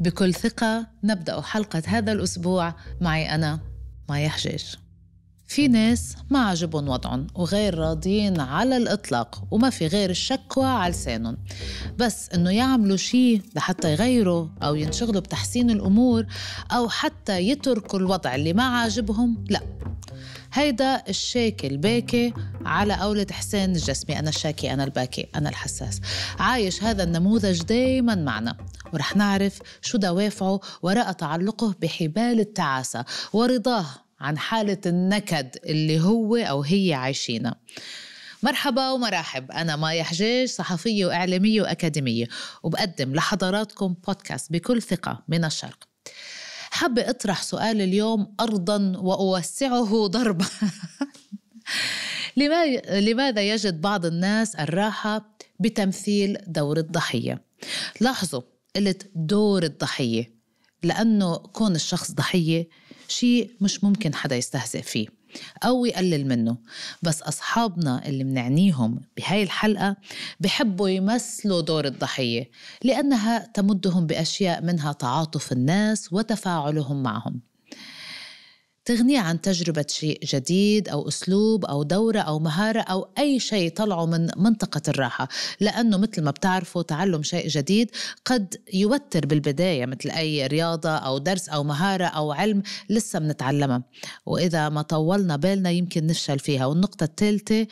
بكل ثقة نبدأ حلقة هذا الأسبوع معي أنا مايا حجاج في ناس ما عجبهم وضعهم وغير راضيين على الإطلاق وما في غير الشكوى على لسانهم بس إنه يعملوا شيء لحتى يغيروا أو ينشغلوا بتحسين الأمور أو حتى يتركوا الوضع اللي ما عاجبهم لا هيدا الشاكي الباكي على قولة حسين الجسمي أنا الشاكي أنا الباكي أنا الحساس عايش هذا النموذج دايما معنا ورح نعرف شو دوافعه وراء تعلقه بحبال التعاسة ورضاه عن حالة النكد اللي هو أو هي عايشينها مرحبا ومراحب أنا مايا حجاج صحفية وإعلامية وأكاديمية وبقدم لحضراتكم بودكاست بكل ثقة من الشرق حابة أطرح سؤال اليوم أرضا وأوسعه ضربا لماذا يجد بعض الناس الراحة بتمثيل دور الضحية لاحظوا قلت دور الضحية لأنه كون الشخص ضحية شيء مش ممكن حدا يستهزئ فيه أو يقلل منه بس أصحابنا اللي منعنيهم بهاي الحلقة بحبوا يمثلوا دور الضحية لأنها تمدهم بأشياء منها تعاطف الناس وتفاعلهم معهم تغني عن تجربة شيء جديد أو أسلوب أو دورة أو مهارة أو أي شيء طلعوا من منطقة الراحة لأنه مثل ما بتعرفوا تعلم شيء جديد قد يوتر بالبداية مثل أي رياضة أو درس أو مهارة أو علم لسه بنتعلمها وإذا ما طولنا بالنا يمكن نفشل فيها والنقطة الثالثة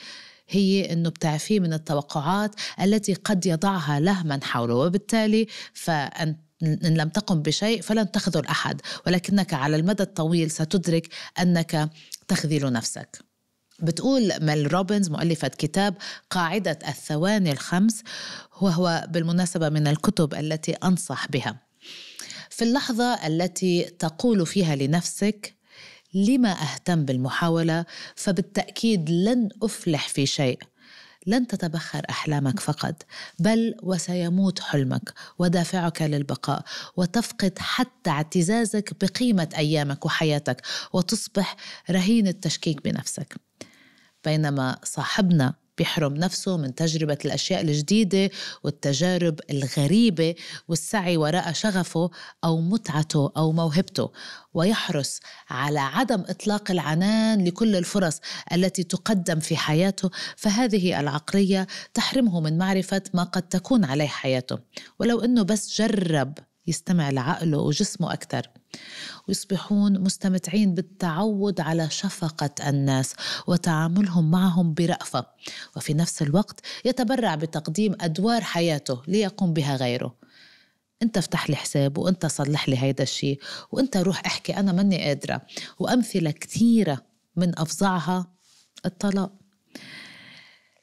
هي انه بتعفيه من التوقعات التي قد يضعها له من حوله وبالتالي فانت إن لم تقم بشيء فلن تخذل أحد ولكنك على المدى الطويل ستدرك أنك تخذل نفسك بتقول ميل روبنز مؤلفة كتاب قاعدة الثواني الخمس وهو بالمناسبة من الكتب التي أنصح بها في اللحظة التي تقول فيها لنفسك لما أهتم بالمحاولة فبالتأكيد لن أفلح في شيء لن تتبخر احلامك فقط بل وسيموت حلمك ودافعك للبقاء وتفقد حتى اعتزازك بقيمه ايامك وحياتك وتصبح رهين التشكيك بنفسك بينما صاحبنا بيحرم نفسه من تجربة الأشياء الجديدة والتجارب الغريبة والسعي وراء شغفه أو متعته أو موهبته ويحرص على عدم إطلاق العنان لكل الفرص التي تقدم في حياته فهذه العقلية تحرمه من معرفة ما قد تكون عليه حياته ولو أنه بس جرب يستمع لعقله وجسمه أكثر ويصبحون مستمتعين بالتعود على شفقة الناس وتعاملهم معهم برأفة وفي نفس الوقت يتبرع بتقديم أدوار حياته ليقوم بها غيره انت افتح لي حساب وانت صلح لي هيدا الشيء وانت روح احكي انا ماني قادره وامثله كثيره من افظعها الطلاق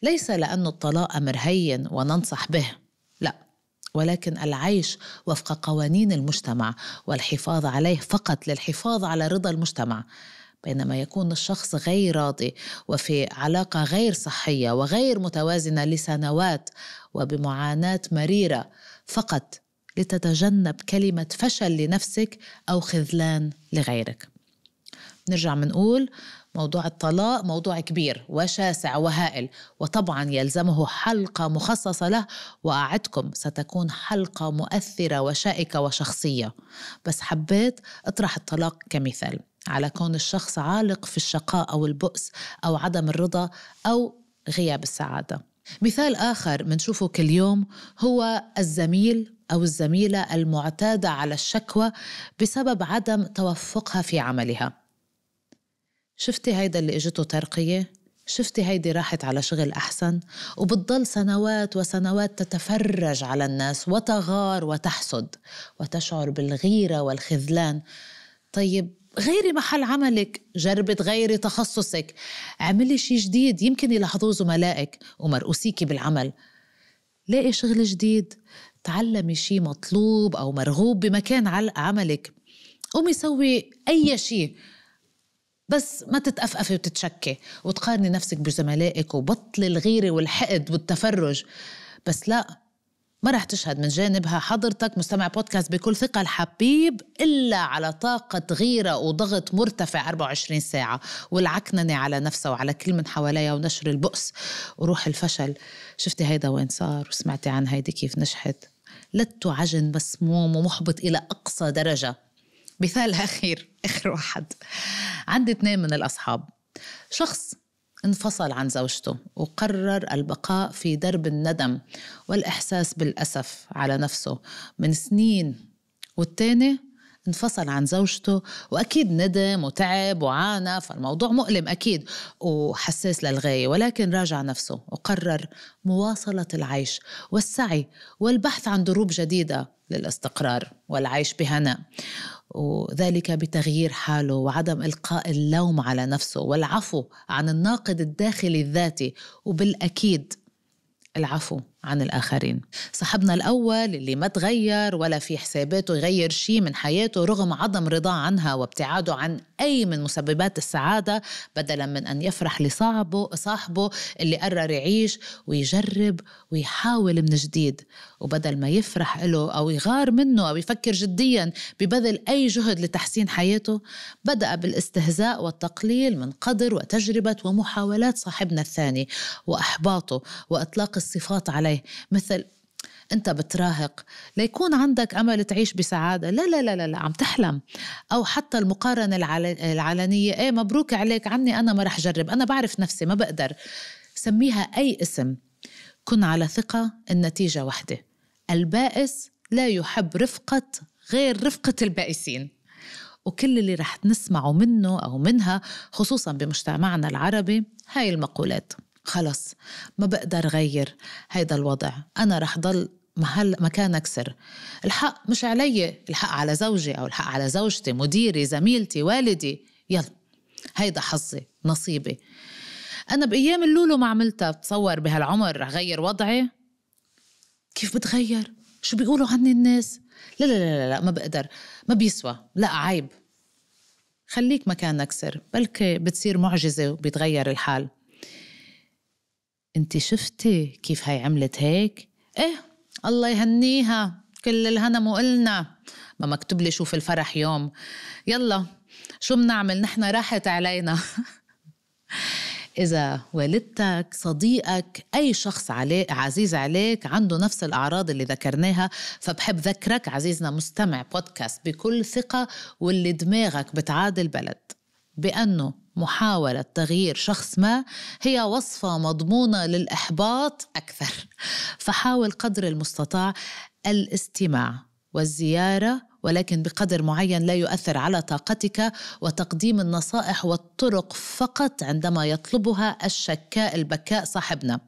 ليس لانه الطلاق امر هين وننصح به ولكن العيش وفق قوانين المجتمع والحفاظ عليه فقط للحفاظ على رضا المجتمع بينما يكون الشخص غير راضي وفي علاقه غير صحيه وغير متوازنه لسنوات وبمعاناه مريره فقط لتتجنب كلمه فشل لنفسك او خذلان لغيرك نرجع منقول موضوع الطلاق موضوع كبير وشاسع وهائل وطبعا يلزمه حلقة مخصصة له وأعدكم ستكون حلقة مؤثرة وشائكة وشخصية بس حبيت أطرح الطلاق كمثال على كون الشخص عالق في الشقاء أو البؤس أو عدم الرضا أو غياب السعادة مثال آخر منشوفه كل يوم هو الزميل أو الزميلة المعتادة على الشكوى بسبب عدم توفقها في عملها شفتي هيدا اللي اجته ترقية شفتي هيدي راحت على شغل أحسن وبتضل سنوات وسنوات تتفرج على الناس وتغار وتحسد وتشعر بالغيرة والخذلان طيب غيري محل عملك جربي تغيري تخصصك عملي شي جديد يمكن يلاحظوه زملائك ومرؤوسيكي بالعمل لاقي شغل جديد تعلمي شي مطلوب أو مرغوب بمكان عملك قومي سوي أي شي بس ما تتأفقفي وتتشكي وتقارني نفسك بزملائك وبطل الغيرة والحقد والتفرج بس لا ما رح تشهد من جانبها حضرتك مستمع بودكاست بكل ثقة الحبيب إلا على طاقة غيرة وضغط مرتفع 24 ساعة والعكننة على نفسها وعلى كل من حواليها ونشر البؤس وروح الفشل شفتي هيدا وين صار وسمعتي عن هيدي كيف نجحت لتو عجن مسموم ومحبط إلى أقصى درجة مثال أخير آخر واحد عندي اثنين من الأصحاب شخص انفصل عن زوجته وقرر البقاء في درب الندم والإحساس بالأسف على نفسه من سنين والتاني انفصل عن زوجته وأكيد ندم وتعب وعانى فالموضوع مؤلم أكيد وحساس للغاية ولكن راجع نفسه وقرر مواصلة العيش والسعي والبحث عن دروب جديدة للاستقرار والعيش بهناء وذلك بتغيير حاله وعدم القاء اللوم على نفسه والعفو عن الناقد الداخلي الذاتي وبالاكيد العفو عن الآخرين صاحبنا الأول اللي ما تغير ولا في حساباته يغير شيء من حياته رغم عدم رضاه عنها وابتعاده عن أي من مسببات السعادة بدلا من أن يفرح لصاحبه صاحبه اللي قرر يعيش ويجرب ويحاول من جديد وبدل ما يفرح له أو يغار منه أو يفكر جديا ببذل أي جهد لتحسين حياته بدأ بالاستهزاء والتقليل من قدر وتجربة ومحاولات صاحبنا الثاني وإحباطه وإطلاق الصفات عليه عليه مثل انت بتراهق ليكون عندك امل تعيش بسعاده لا لا لا لا, لا عم تحلم او حتى المقارنه العلنيه ايه مبروك عليك عني انا ما رح اجرب انا بعرف نفسي ما بقدر سميها اي اسم كن على ثقه النتيجه وحده البائس لا يحب رفقه غير رفقه البائسين وكل اللي رح نسمعه منه أو منها خصوصا بمجتمعنا العربي هاي المقولات خلص ما بقدر غير هيدا الوضع أنا رح ضل محل مكان أكسر الحق مش علي الحق على زوجي أو الحق على زوجتي مديري زميلتي والدي يلا هيدا حظي نصيبي أنا بأيام اللولو ما عملتها بتصور بهالعمر رح غير وضعي كيف بتغير؟ شو بيقولوا عني الناس؟ لا لا لا لا ما بقدر ما بيسوى لا عيب خليك مكانك سر بلكي بتصير معجزة وبيتغير الحال انت شفتي كيف هاي عملت هيك ايه الله يهنيها كل الهنا مو إلنا ما مكتوب لي شوف الفرح يوم يلا شو بنعمل نحن راحت علينا إذا والدتك صديقك أي شخص عليك عزيز عليك عنده نفس الأعراض اللي ذكرناها فبحب ذكرك عزيزنا مستمع بودكاست بكل ثقة واللي دماغك بتعادل بلد بأنه محاولة تغيير شخص ما هي وصفة مضمونة للإحباط أكثر فحاول قدر المستطاع الاستماع والزيارة ولكن بقدر معين لا يؤثر على طاقتك وتقديم النصائح والطرق فقط عندما يطلبها الشكاء البكاء صاحبنا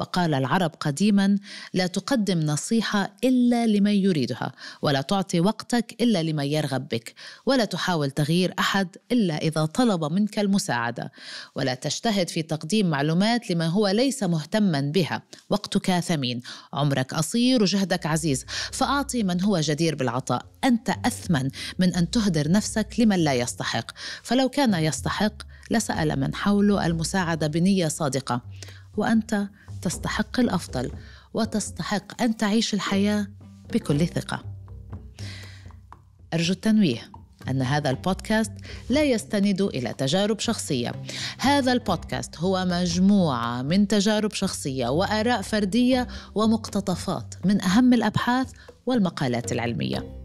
وقال العرب قديما لا تقدم نصيحه الا لمن يريدها ولا تعطي وقتك الا لمن يرغب بك ولا تحاول تغيير احد الا اذا طلب منك المساعده ولا تجتهد في تقديم معلومات لمن هو ليس مهتما بها وقتك ثمين عمرك قصير وجهدك عزيز فاعطي من هو جدير بالعطاء انت اثمن من ان تهدر نفسك لمن لا يستحق فلو كان يستحق لسال من حوله المساعده بنيه صادقه وانت تستحق الافضل وتستحق ان تعيش الحياه بكل ثقه ارجو التنويه أن هذا البودكاست لا يستند إلى تجارب شخصية. هذا البودكاست هو مجموعة من تجارب شخصية وآراء فردية ومقتطفات من أهم الأبحاث والمقالات العلمية.